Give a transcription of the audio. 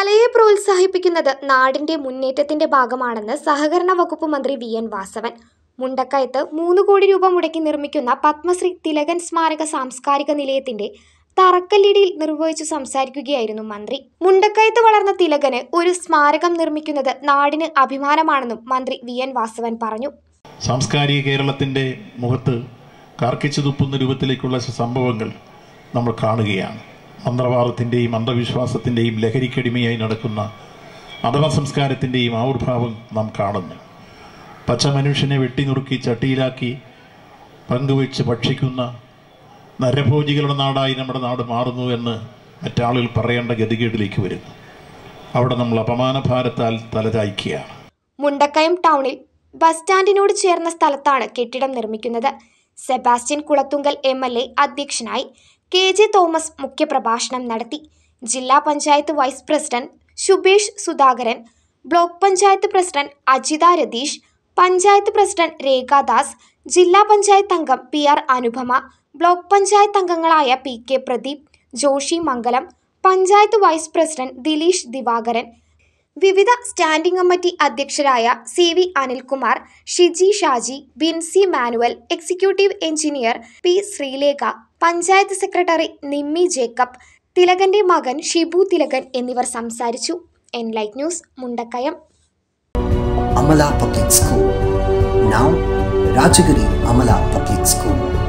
കലയെ പ്രോത്സാഹിപ്പിക്കുന്നത് നാടിന്റെ മുന്നേറ്റത്തിന്റെ ഭാഗമാണെന്ന് സഹകരണ വകുപ്പ് മന്ത്രി വി എൻ വാസവൻ മുണ്ടക്കയത്ത് മൂന്ന് കോടി രൂപ മുടക്കി നിർമ്മിക്കുന്ന പത്മശ്രീ തിലകൻ സ്മാരക സാംസ്കാരിക നിലയത്തിന്റെ തറക്കല്ലിടിയിൽ നിർവഹിച്ചു സംസാരിക്കുകയായിരുന്നു മന്ത്രി മുണ്ടക്കയത്ത് വളർന്ന തിലകന് ഒരു സ്മാരകം നിർമ്മിക്കുന്നത് നാടിന് അഭിമാനമാണെന്നും മന്ത്രി വി എൻ വാസവൻ പറഞ്ഞു സാംസ്കാരിക കേരളത്തിന്റെ മുഖത്ത് കാർക്കിച്ചു തുപ്പുന്ന രൂപത്തിലേക്കുള്ള സംഭവങ്ങൾ നമ്മൾ കാണുകയാണ് മന്ത്രവാദത്തിൻ്റെയും അന്ധവിശ്വാസത്തിൻ്റെയും ലഹരിക്കടിമയായി നടക്കുന്ന അഥവ സംസ്കാരത്തിൻ്റെയും ആവിർഭാവം നാം കാണുന്നു പച്ച മനുഷ്യനെ വെട്ടിനുറുക്കി ചട്ടിയിലാക്കി പങ്കുവെച്ച് ഭക്ഷിക്കുന്ന നരഭോജികളുടെ നാടായി നമ്മുടെ നാട് മാറുന്നു എന്ന് മറ്റാളുകൾ പറയേണ്ട ഗതികേടിലേക്ക് വരുന്നു അവിടെ നമ്മൾ അപമാനഭാരത്താൽ തലചായ്ക്കുകയാണ് മുണ്ടക്കയം ടൗണിൽ ബസ് സ്റ്റാൻഡിനോട് ചേർന്ന സ്ഥലത്താണ് കെട്ടിടം നിർമ്മിക്കുന്നത് സെബാസ്റ്റ്യൻ കുളത്തുങ്കൽ എം അധ്യക്ഷനായി കെ ജെ തോമസ് മുഖ്യപ്രഭാഷണം നടത്തി ജില്ലാ panchayat vice president Shubhesh Sudhakaran block panchayat president Ajitha Ratheesh panchayat president Rekhadas ജില്ലാ പഞ്ചായത്ത് അംഗം P R Anupama block panchayat അംഗങ്ങളായ P K Pradeep Joshi Mangalam panchayat vice president Dileesh Divakaran വിവിധ സ്റ്റാൻഡിംഗ് കമ്മിറ്റി അധ്യക്ഷരായ C V Anilkumar Shiji Shaji Binsi Manuel executive engineer P Sreelekha panchayat secretary Nimmi Jacob തിലകന്റെ മകൻ ഷിബു തിലകൻ എന്നിവർ സംസാരിച്ചു N light news Mundakayam Amala public school now Rajagiri Amala public school